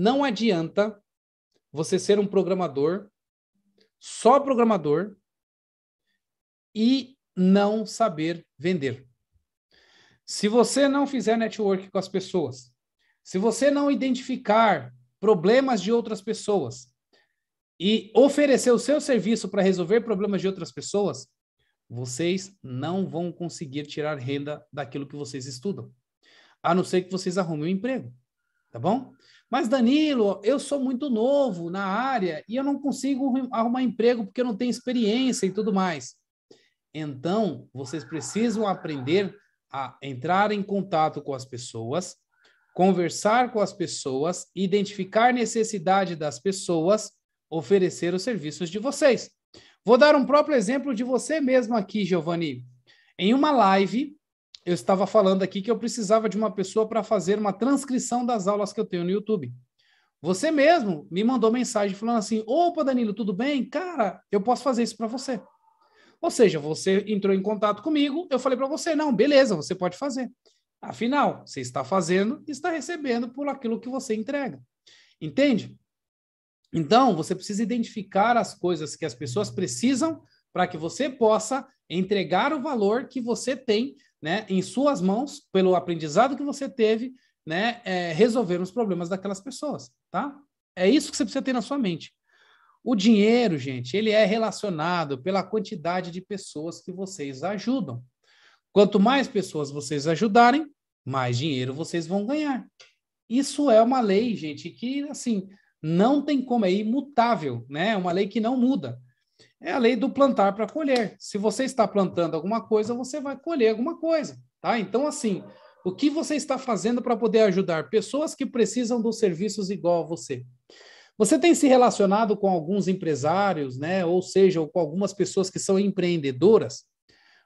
Não adianta você ser um programador, só programador, e não saber vender. Se você não fizer network com as pessoas, se você não identificar problemas de outras pessoas e oferecer o seu serviço para resolver problemas de outras pessoas, vocês não vão conseguir tirar renda daquilo que vocês estudam, a não ser que vocês arrumem um emprego, tá bom? Mas, Danilo, eu sou muito novo na área e eu não consigo arrumar emprego porque eu não tenho experiência e tudo mais. Então, vocês precisam aprender a entrar em contato com as pessoas, conversar com as pessoas, identificar necessidade das pessoas, oferecer os serviços de vocês. Vou dar um próprio exemplo de você mesmo aqui, Giovanni. Em uma live, eu estava falando aqui que eu precisava de uma pessoa para fazer uma transcrição das aulas que eu tenho no YouTube. Você mesmo me mandou mensagem falando assim: opa, Danilo, tudo bem? Cara, eu posso fazer isso para você. Ou seja, você entrou em contato comigo, eu falei para você: não, beleza, você pode fazer. Afinal, você está fazendo e está recebendo por aquilo que você entrega. Entende? Então, você precisa identificar as coisas que as pessoas precisam para que você possa entregar o valor que você tem né, em suas mãos, pelo aprendizado que você teve, né, é, resolver os problemas daquelas pessoas, tá? É isso que você precisa ter na sua mente. O dinheiro, gente, ele é relacionado pela quantidade de pessoas que vocês ajudam. Quanto mais pessoas vocês ajudarem, mais dinheiro vocês vão ganhar. Isso é uma lei, gente, que assim não tem como é imutável, né? É uma lei que não muda. É a lei do plantar para colher. Se você está plantando alguma coisa, você vai colher alguma coisa, tá? Então, assim, o que você está fazendo para poder ajudar pessoas que precisam dos serviços igual a você? Você tem se relacionado com alguns empresários, né? Ou seja, ou com algumas pessoas que são empreendedoras?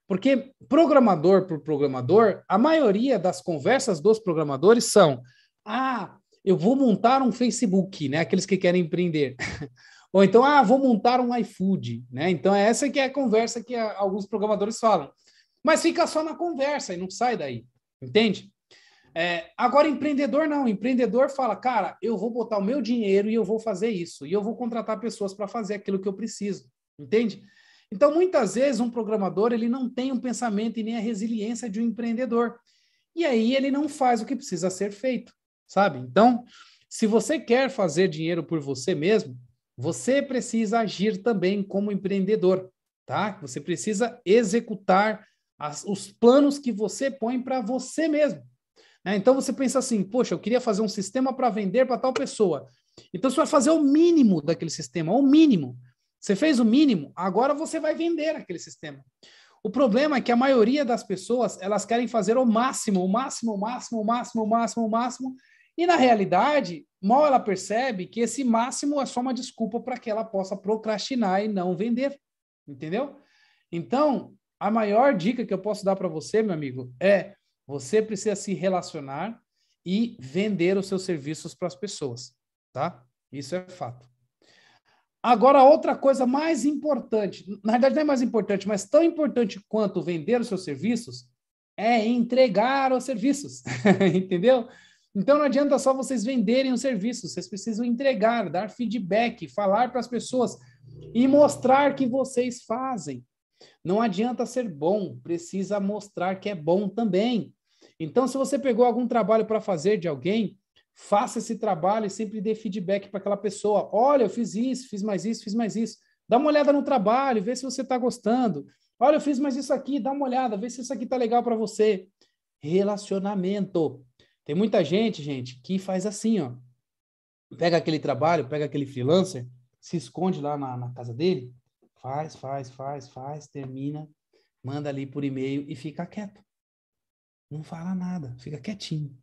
Porque programador por programador, a maioria das conversas dos programadores são: ah, eu vou montar um Facebook, né? Aqueles que querem empreender. Ou então, ah, vou montar um iFood, né? Então, é essa que é a conversa que alguns programadores falam. Mas fica só na conversa e não sai daí, entende? É, agora, empreendedor não. Empreendedor fala, cara, eu vou botar o meu dinheiro e eu vou fazer isso. E eu vou contratar pessoas para fazer aquilo que eu preciso, entende? Então, muitas vezes, um programador ele não tem um pensamento e nem a resiliência de um empreendedor. E aí ele não faz o que precisa ser feito, sabe? Então, se você quer fazer dinheiro por você mesmo, você precisa agir também como empreendedor, tá? Você precisa executar as, os planos que você põe para você mesmo. Né? Então você pensa assim, poxa, eu queria fazer um sistema para vender para tal pessoa. Então você vai fazer o mínimo daquele sistema, o mínimo. Você fez o mínimo, agora você vai vender aquele sistema. O problema é que a maioria das pessoas, elas querem fazer o máximo, o máximo, o máximo, o máximo, o máximo, o máximo, e na realidade, mal ela percebe que esse máximo é só uma desculpa para que ela possa procrastinar e não vender, entendeu? Então, a maior dica que eu posso dar para você, meu amigo, é você precisa se relacionar e vender os seus serviços para as pessoas, tá? Isso é fato. Agora, outra coisa mais importante, na verdade não é mais importante, mas tão importante quanto vender os seus serviços, é entregar os serviços, entendeu? Então não adianta só vocês venderem o serviço, vocês precisam entregar, dar feedback, falar para as pessoas e mostrar que vocês fazem. Não adianta ser bom, precisa mostrar que é bom também. Então, se você pegou algum trabalho para fazer de alguém, faça esse trabalho e sempre dê feedback para aquela pessoa. Olha, eu fiz isso, fiz mais isso, fiz mais isso. Dá uma olhada no trabalho, vê se você está gostando. Olha, eu fiz mais isso aqui, dá uma olhada, vê se isso aqui está legal para você. Relacionamento. Tem muita gente, gente, que faz assim, ó. Pega aquele trabalho, pega aquele freelancer, se esconde lá na, na casa dele, faz, faz, faz, faz, termina, manda ali por e-mail e fica quieto. Não fala nada, fica quietinho.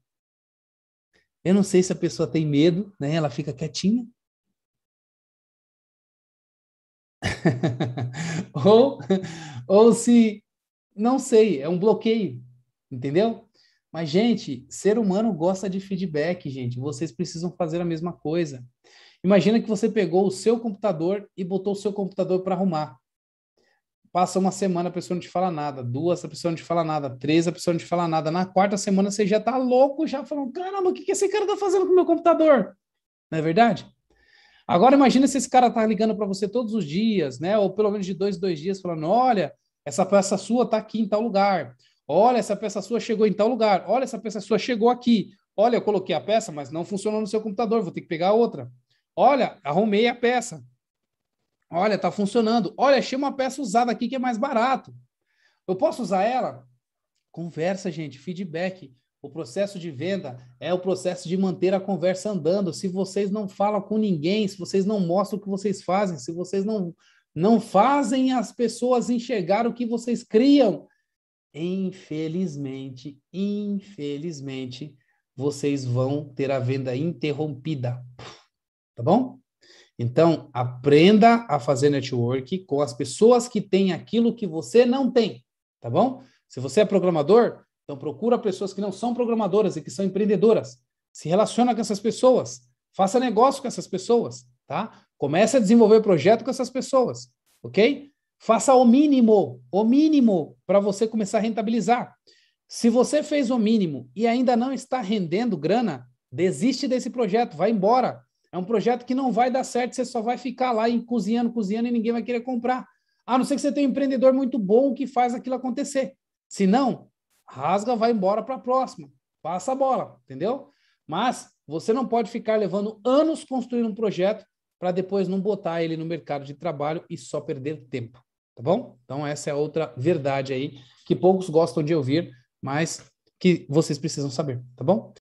Eu não sei se a pessoa tem medo, né? Ela fica quietinha. ou, ou se, não sei, é um bloqueio, entendeu? Mas, gente, ser humano gosta de feedback, gente. Vocês precisam fazer a mesma coisa. Imagina que você pegou o seu computador e botou o seu computador para arrumar. Passa uma semana, a pessoa não te fala nada. Duas, a pessoa não te fala nada. Três, a pessoa não te fala nada. Na quarta semana, você já está louco, já falando: caramba, o que, que esse cara está fazendo com o meu computador? Não é verdade? Agora, imagina se esse cara tá ligando para você todos os dias, né? Ou pelo menos de dois, dois dias, falando: olha, essa peça sua tá aqui em tal lugar. Olha, essa peça sua chegou em tal lugar. Olha, essa peça sua chegou aqui. Olha, eu coloquei a peça, mas não funcionou no seu computador, vou ter que pegar outra. Olha, arrumei a peça. Olha, está funcionando. Olha, achei uma peça usada aqui que é mais barato. Eu posso usar ela? Conversa, gente, feedback. O processo de venda é o processo de manter a conversa andando. Se vocês não falam com ninguém, se vocês não mostram o que vocês fazem, se vocês não, não fazem as pessoas enxergar o que vocês criam, infelizmente, infelizmente, vocês vão ter a venda interrompida. Tá bom? Então, aprenda a fazer network com as pessoas que têm aquilo que você não tem, tá bom? Se você é programador, então procura pessoas que não são programadoras e que são empreendedoras. Se relaciona com essas pessoas, faça negócio com essas pessoas, tá? Comece a desenvolver projeto com essas pessoas, ok? Faça o mínimo, o mínimo, para você começar a rentabilizar. Se você fez o mínimo e ainda não está rendendo grana, desiste desse projeto, vai embora. É um projeto que não vai dar certo, você só vai ficar lá cozinhando, cozinhando e ninguém vai querer comprar. A não ser que você tenha um empreendedor muito bom que faz aquilo acontecer. Se não, rasga, vai embora para a próxima. Passa a bola, entendeu? Mas você não pode ficar levando anos construindo um projeto para depois não botar ele no mercado de trabalho e só perder tempo tá bom? Então essa é outra verdade aí que poucos gostam de ouvir, mas que vocês precisam saber, tá bom?